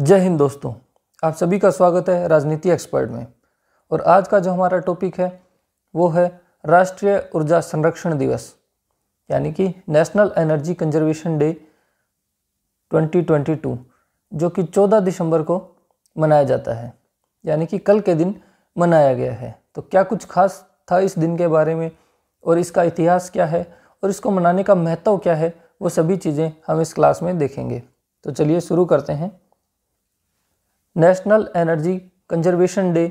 जय हिंद दोस्तों आप सभी का स्वागत है राजनीति एक्सपर्ट में और आज का जो हमारा टॉपिक है वो है राष्ट्रीय ऊर्जा संरक्षण दिवस यानी कि नेशनल एनर्जी कंजर्वेशन डे 2022 जो कि 14 दिसंबर को मनाया जाता है यानी कि कल के दिन मनाया गया है तो क्या कुछ खास था इस दिन के बारे में और इसका इतिहास क्या है और इसको मनाने का महत्व क्या है वो सभी चीज़ें हम इस क्लास में देखेंगे तो चलिए शुरू करते हैं नेशनल एनर्जी कंजर्वेशन डे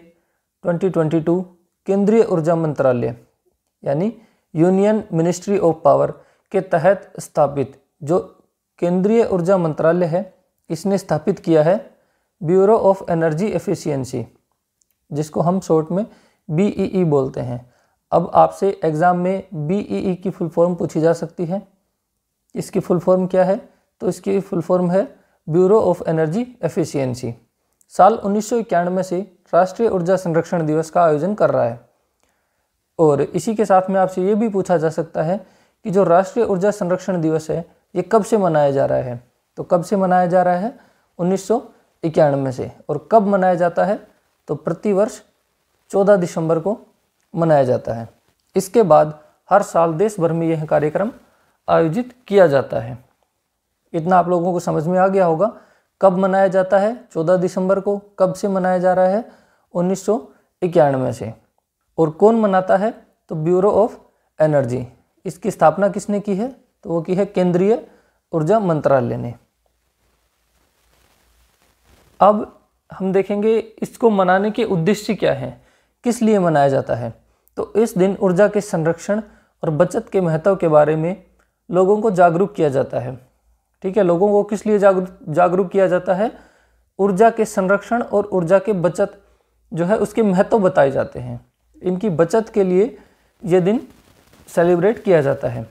2022 केंद्रीय ऊर्जा मंत्रालय यानी यूनियन मिनिस्ट्री ऑफ पावर के तहत स्थापित जो केंद्रीय ऊर्जा मंत्रालय है इसने स्थापित किया है ब्यूरो ऑफ एनर्जी एफिशिएंसी जिसको हम शॉर्ट में बी e e बोलते हैं अब आपसे एग्ज़ाम में बी e की फुल फॉर्म पूछी जा सकती है इसकी फुल फॉर्म क्या है तो इसकी फुल फॉर्म है ब्यूरो ऑफ एनर्जी एफिशिएंसी साल उन्नीस में से राष्ट्रीय ऊर्जा संरक्षण दिवस का आयोजन कर रहा है और इसी के साथ में आपसे ये भी पूछा जा सकता है कि जो राष्ट्रीय ऊर्जा संरक्षण दिवस है ये कब से मनाया जा रहा है तो कब से मनाया जा रहा है उन्नीस से और कब मनाया जाता है तो प्रतिवर्ष 14 दिसंबर को मनाया जाता है इसके बाद हर साल देश भर में यह कार्यक्रम आयोजित किया जाता है इतना आप लोगों को समझ में आ गया होगा कब मनाया जाता है 14 दिसंबर को कब से मनाया जा रहा है उन्नीस से और कौन मनाता है तो ब्यूरो ऑफ एनर्जी इसकी स्थापना किसने की है तो वो की है केंद्रीय ऊर्जा मंत्रालय ने अब हम देखेंगे इसको मनाने के उद्देश्य क्या हैं किस लिए मनाया जाता है तो इस दिन ऊर्जा के संरक्षण और बचत के महत्व के बारे में लोगों को जागरूक किया जाता है ठीक है लोगों को किस लिए जागरूक जागरूक किया जाता है ऊर्जा के संरक्षण और ऊर्जा के बचत जो है उसके महत्व बताए जाते हैं इनकी बचत के लिए ये दिन सेलिब्रेट किया जाता है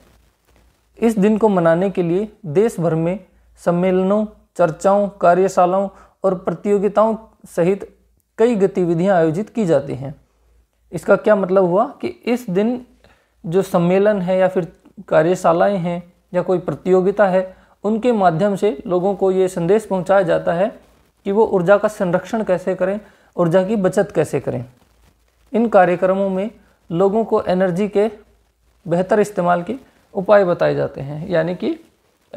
इस दिन को मनाने के लिए देश भर में सम्मेलनों चर्चाओं कार्यशालाओं और प्रतियोगिताओं सहित कई गतिविधियां आयोजित की जाती हैं इसका क्या मतलब हुआ कि इस दिन जो सम्मेलन है या फिर कार्यशालाएं हैं या कोई प्रतियोगिता है उनके माध्यम से लोगों को ये संदेश पहुंचाया जाता है कि वो ऊर्जा का संरक्षण कैसे करें ऊर्जा की बचत कैसे करें इन कार्यक्रमों में लोगों को एनर्जी के बेहतर इस्तेमाल के उपाय बताए जाते हैं यानी कि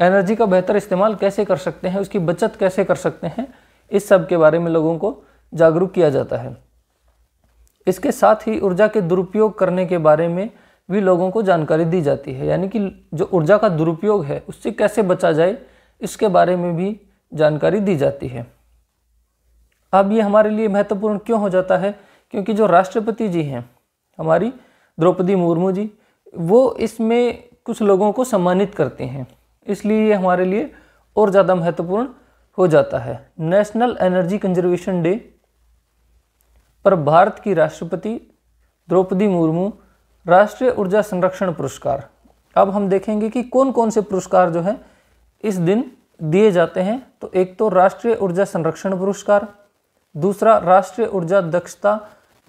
एनर्जी का बेहतर इस्तेमाल कैसे कर सकते हैं उसकी बचत कैसे कर सकते हैं इस सब के बारे में लोगों को जागरूक किया जाता है इसके साथ ही ऊर्जा के दुरुपयोग करने के बारे में भी लोगों को जानकारी दी जाती है यानी कि जो ऊर्जा का दुरुपयोग है उससे कैसे बचा जाए इसके बारे में भी जानकारी दी जाती है अब ये हमारे लिए महत्वपूर्ण क्यों हो जाता है क्योंकि जो राष्ट्रपति जी हैं हमारी द्रौपदी मुर्मू जी वो इसमें कुछ लोगों को सम्मानित करते हैं इसलिए ये हमारे लिए और ज़्यादा महत्वपूर्ण हो जाता है नेशनल एनर्जी कंजर्वेशन डे पर भारत की राष्ट्रपति द्रौपदी मुर्मू राष्ट्रीय ऊर्जा संरक्षण पुरस्कार अब हम देखेंगे कि कौन कौन से पुरस्कार जो है इस दिन दिए जाते हैं तो एक तो राष्ट्रीय ऊर्जा संरक्षण पुरस्कार दूसरा राष्ट्रीय ऊर्जा दक्षता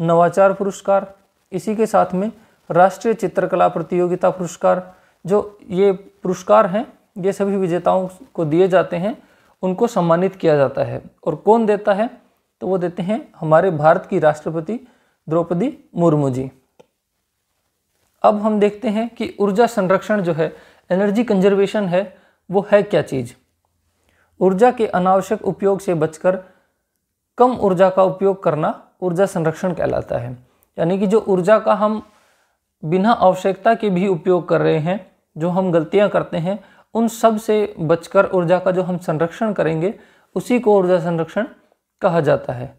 नवाचार पुरस्कार इसी के साथ में राष्ट्रीय चित्रकला प्रतियोगिता पुरस्कार जो ये पुरस्कार हैं ये सभी विजेताओं को दिए जाते हैं उनको सम्मानित किया जाता है और कौन देता है तो वो देते हैं हमारे भारत की राष्ट्रपति द्रौपदी मुर्मू जी अब हम देखते हैं कि ऊर्जा संरक्षण जो है एनर्जी कंजर्वेशन है वो है क्या चीज़ ऊर्जा के अनावश्यक उपयोग से बचकर कम ऊर्जा का उपयोग करना ऊर्जा संरक्षण कहलाता है यानी कि जो ऊर्जा का हम बिना आवश्यकता के भी उपयोग कर रहे हैं जो हम गलतियां करते हैं उन सब से बचकर ऊर्जा का जो हम संरक्षण करेंगे उसी को ऊर्जा संरक्षण कहा जाता है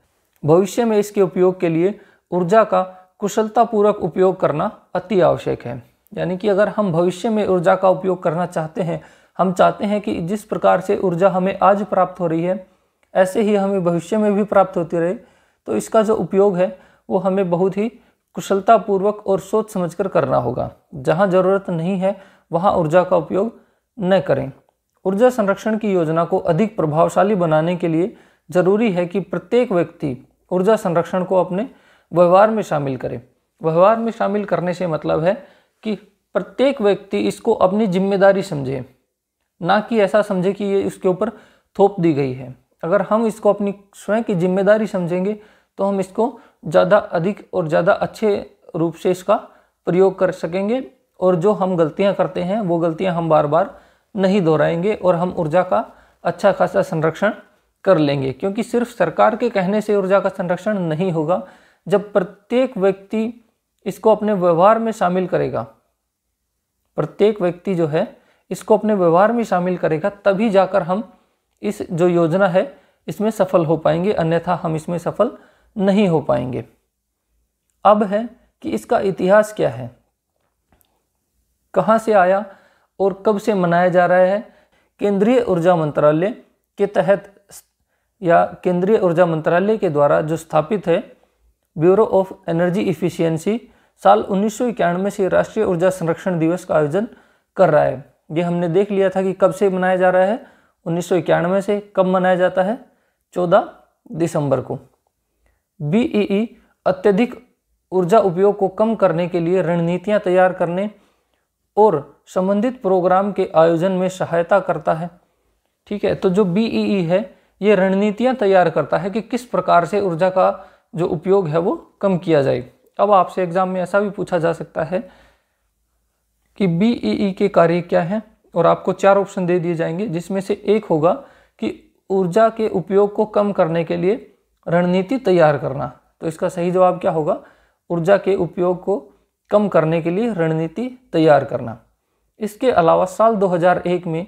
भविष्य में इसके उपयोग के लिए ऊर्जा का कुशलतापूर्वक उपयोग करना अति आवश्यक है यानी कि अगर हम भविष्य में ऊर्जा का उपयोग करना चाहते हैं हम चाहते हैं कि जिस प्रकार से ऊर्जा हमें आज प्राप्त हो रही है ऐसे ही हमें भविष्य में भी प्राप्त होती रहे तो इसका जो उपयोग है वो हमें बहुत ही कुशलतापूर्वक और सोच समझकर करना होगा जहाँ ज़रूरत नहीं है वहाँ ऊर्जा का उपयोग न करें ऊर्जा संरक्षण की योजना को अधिक प्रभावशाली बनाने के लिए ज़रूरी है कि प्रत्येक व्यक्ति ऊर्जा संरक्षण को अपने व्यवहार में शामिल करें व्यवहार में शामिल करने से मतलब है कि प्रत्येक व्यक्ति इसको अपनी जिम्मेदारी समझे ना कि ऐसा समझे कि ये इसके ऊपर थोप दी गई है अगर हम इसको अपनी स्वयं की जिम्मेदारी समझेंगे तो हम इसको ज़्यादा अधिक और ज़्यादा अच्छे रूप से इसका प्रयोग कर सकेंगे और जो हम गलतियां करते हैं वो गलतियाँ हम बार बार नहीं दोहराएंगे और हम ऊर्जा का अच्छा खासा संरक्षण कर लेंगे क्योंकि सिर्फ सरकार के कहने से ऊर्जा का संरक्षण नहीं होगा जब प्रत्येक व्यक्ति इसको अपने व्यवहार में शामिल करेगा प्रत्येक व्यक्ति जो है इसको अपने व्यवहार में शामिल करेगा तभी जाकर हम इस जो योजना है इसमें सफल हो पाएंगे अन्यथा हम इसमें सफल नहीं हो पाएंगे अब है कि इसका इतिहास क्या है कहाँ से आया और कब से मनाया जा रहा है केंद्रीय ऊर्जा मंत्रालय के तहत या केंद्रीय ऊर्जा मंत्रालय के द्वारा जो स्थापित है ब्यूरो ऑफ एनर्जी इफिशियंसी साल उन्नीस से राष्ट्रीय ऊर्जा संरक्षण दिवस का आयोजन कर रहा है ये हमने देख लिया था कि कब से मनाया जा रहा है उन्नीस से कब मनाया जाता है 14 दिसंबर को बीईई अत्यधिक ऊर्जा उपयोग को कम करने के लिए रणनीतियां तैयार करने और संबंधित प्रोग्राम के आयोजन में सहायता करता है ठीक है तो जो बीईई है ये रणनीतियां तैयार करता है कि किस प्रकार से ऊर्जा का जो उपयोग है वो कम किया जाए अब आपसे एग्ज़ाम में ऐसा भी पूछा जा सकता है कि बी ई e e के कार्य क्या हैं और आपको चार ऑप्शन दे दिए जाएंगे जिसमें से एक होगा कि ऊर्जा के उपयोग को कम करने के लिए रणनीति तैयार करना तो इसका सही जवाब क्या होगा ऊर्जा के उपयोग को कम करने के लिए रणनीति तैयार करना इसके अलावा साल 2001 में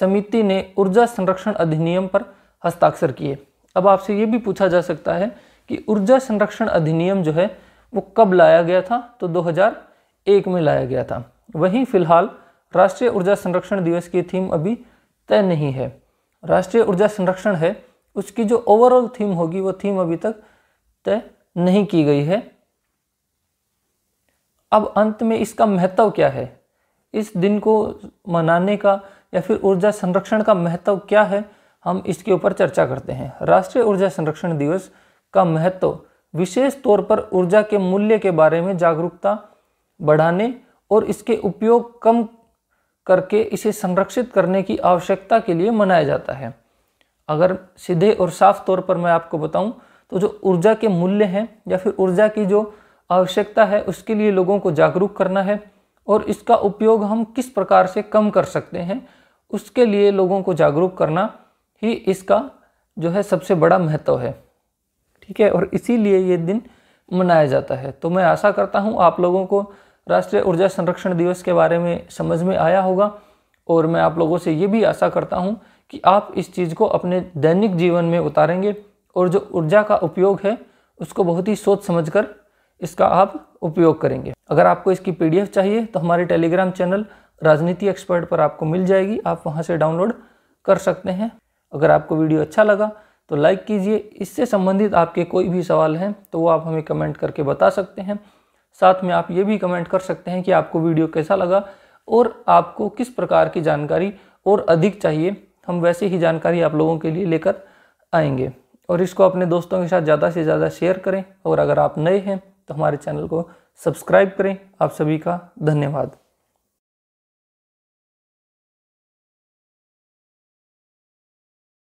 समिति ने ऊर्जा संरक्षण अधिनियम पर हस्ताक्षर किए अब आपसे ये भी पूछा जा सकता है कि ऊर्जा संरक्षण अधिनियम जो है वो कब लाया गया था तो 2001 में लाया गया था वहीं फिलहाल राष्ट्रीय ऊर्जा संरक्षण दिवस की थीम अभी तय नहीं है राष्ट्रीय ऊर्जा संरक्षण है उसकी जो ओवरऑल थीम होगी वो थीम अभी तक तय नहीं की गई है अब अंत में इसका महत्व क्या है इस दिन को मनाने का या फिर ऊर्जा संरक्षण का महत्व क्या है हम इसके ऊपर चर्चा करते हैं राष्ट्रीय ऊर्जा संरक्षण दिवस का महत्व विशेष तौर पर ऊर्जा के मूल्य के बारे में जागरूकता बढ़ाने और इसके उपयोग कम करके इसे संरक्षित करने की आवश्यकता के लिए मनाया जाता है अगर सीधे और साफ तौर पर मैं आपको बताऊं तो जो ऊर्जा के मूल्य हैं या फिर ऊर्जा की जो आवश्यकता है उसके लिए लोगों को जागरूक करना है और इसका उपयोग हम किस प्रकार से कम कर सकते हैं उसके लिए लोगों को जागरूक करना ही इसका जो है सबसे बड़ा महत्व है ठीक है और इसीलिए ये दिन मनाया जाता है तो मैं आशा करता हूँ आप लोगों को राष्ट्रीय ऊर्जा संरक्षण दिवस के बारे में समझ में आया होगा और मैं आप लोगों से ये भी आशा करता हूँ कि आप इस चीज़ को अपने दैनिक जीवन में उतारेंगे और जो ऊर्जा का उपयोग है उसको बहुत ही सोच समझ कर इसका आप उपयोग करेंगे अगर आपको इसकी पीडीएफ चाहिए तो हमारे टेलीग्राम चैनल राजनीति एक्सपर्ट पर आपको मिल जाएगी आप वहाँ से डाउनलोड कर सकते हैं अगर आपको वीडियो अच्छा लगा तो लाइक कीजिए इससे संबंधित आपके कोई भी सवाल हैं तो वो आप हमें कमेंट करके बता सकते हैं साथ में आप ये भी कमेंट कर सकते हैं कि आपको वीडियो कैसा लगा और आपको किस प्रकार की जानकारी और अधिक चाहिए हम वैसे ही जानकारी आप लोगों के लिए लेकर आएंगे और इसको अपने दोस्तों के साथ ज़्यादा से ज़्यादा शेयर करें और अगर आप नए हैं तो हमारे चैनल को सब्सक्राइब करें आप सभी का धन्यवाद